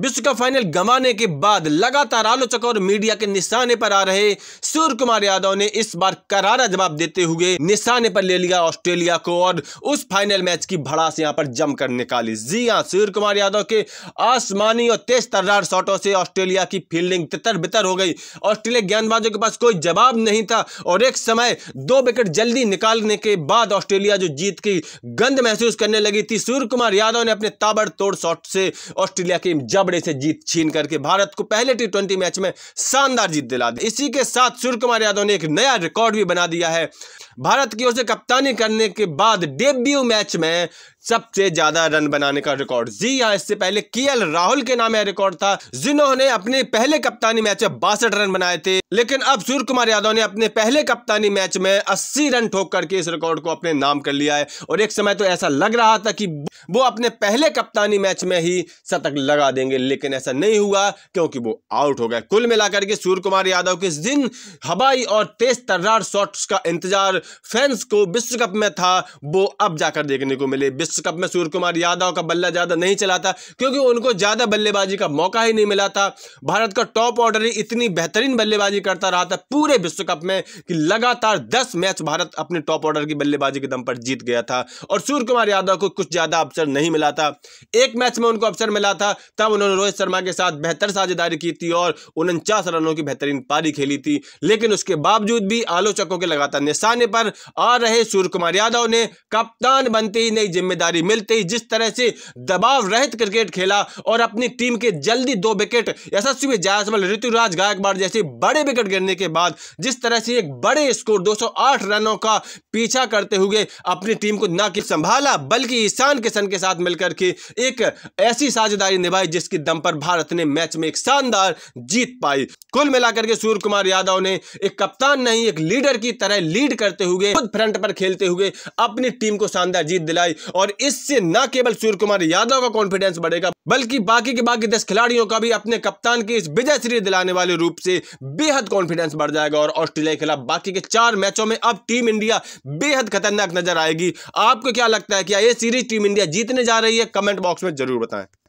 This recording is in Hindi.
विश्व कप फाइनल गंवाने के बाद लगातार आलोचक और मीडिया के निशाने पर आ रहे सूर्य कुमार यादव ने इस बार करारा जवाब देते हुए निशाने पर ले लिया ऑस्ट्रेलिया को और उस फाइनल मैच की भड़ास यहां पर जमकर निकाली जी हां सूर्य कुमार यादव के आसमानी और तेज तर्रार शॉटों से ऑस्ट्रेलिया की फील्डिंग तितर बितर हो गई ऑस्ट्रेलिया गेंदबाजों के पास कोई जवाब नहीं था और एक समय दो विकेट जल्दी निकालने के बाद ऑस्ट्रेलिया जो जीत की गंध महसूस करने लगी थी सूर्य कुमार यादव ने अपने ताबड़ तोड़ शॉट से ऑस्ट्रेलिया की बड़े से जीत छीन करके भारत को पहले टी मैच में शानदार जीत दिला दी इसी के साथ सूर्य कुमार यादव ने एक नया रिकॉर्ड भी बना दिया है भारत की ओर से कप्तानी करने के बाद डेब्यू मैच में सबसे ज्यादा रन बनाने का रिकॉर्ड जी हाँ इससे पहले के राहुल के नाम यह रिकॉर्ड था जिन्होंने अपने पहले कप्तानी मैच में बासठ रन बनाए थे लेकिन अब सूर्य कुमार यादव ने अपने पहले कप्तानी मैच में अस्सी रन ठोक करके इस रिकॉर्ड को अपने नाम कर लिया है और एक समय तो ऐसा लग रहा था कि वो अपने पहले कप्तानी मैच में ही शतक लगा देंगे लेकिन ऐसा नहीं हुआ क्योंकि वो आउट हो गए कुल मिलाकर के सूर्य कुमार यादव के दिन हवाई और तेज तर्रार शॉट्स का इंतजार फैंस को विश्व कप में था वो अब जाकर देखने को मिले विश्व विश्व कप में सूर्य कुमार यादव का बल्ला ज़्यादा नहीं चला था क्योंकि उनको ज़्यादा बल्लेबाजी का मौका ही नहीं मिला था भारत का टॉप ऑर्डर ही इतनी बेहतरीन बल्लेबाजी करता रहा था पूरे विश्व कप में कि लगातार दस मैच भारत अपने टॉप ऑर्डर की बल्लेबाजी के दम पर जीत गया था और सूर्य कुमार यादव को कुछ ज़्यादा अवसर नहीं मिला था एक मैच में उनको अवसर मिला था तब उन्होंने रोहित शर्मा के साथ बेहतर साझेदारी की थी और उनचास रनों की बेहतरीन पारी खेली थी लेकिन उसके बावजूद भी आलोचकों के लगातार निशाने पर आ रहे सूर्य कुमार यादव ने कप्तान बनते ही नई जिम्मेदारी जिम्मेदारी मिलते ही जिस तरह से दबाव रहित क्रिकेट खेला और अपनी टीम के जल्दी दो विकेट यशस्वी जायसवाल ऋतुराज गायकवाड़ जैसे बड़े विकेट गिरने के बाद जिस तरह से एक बड़े स्कोर 208 रनों का पीछा करते हुए अपनी टीम को न कि संभाला बल्कि ईशान किशन के साथ मिलकर के एक ऐसी साझेदारी निभाई जिसकी दम पर भारत ने मैच में एक शानदार जीत पाई कुल मिलाकर के सूर्य कुमार यादव ने एक कप्तान नहीं एक लीडर की तरह लीड करते हुए खुद फ्रंट पर खेलते हुए अपनी टीम को शानदार जीत दिलाई और इससे न केवल सूर्य कुमार यादव का कॉन्फिडेंस बढ़ेगा बल्कि बाकी के बाकी दस खिलाड़ियों का भी अपने कप्तान के इस विजय श्री दिलाने वाले रूप से बेहद कॉन्फिडेंस बढ़ जाएगा और ऑस्ट्रेलिया के खिलाफ बाकी के चार मैचों में अब टीम इंडिया बेहद खतरनाक नजर आएगी आपको क्या लगता है क्या यह सीरीज टीम इंडिया जीतने जा रही है कमेंट बॉक्स में जरूर बताएं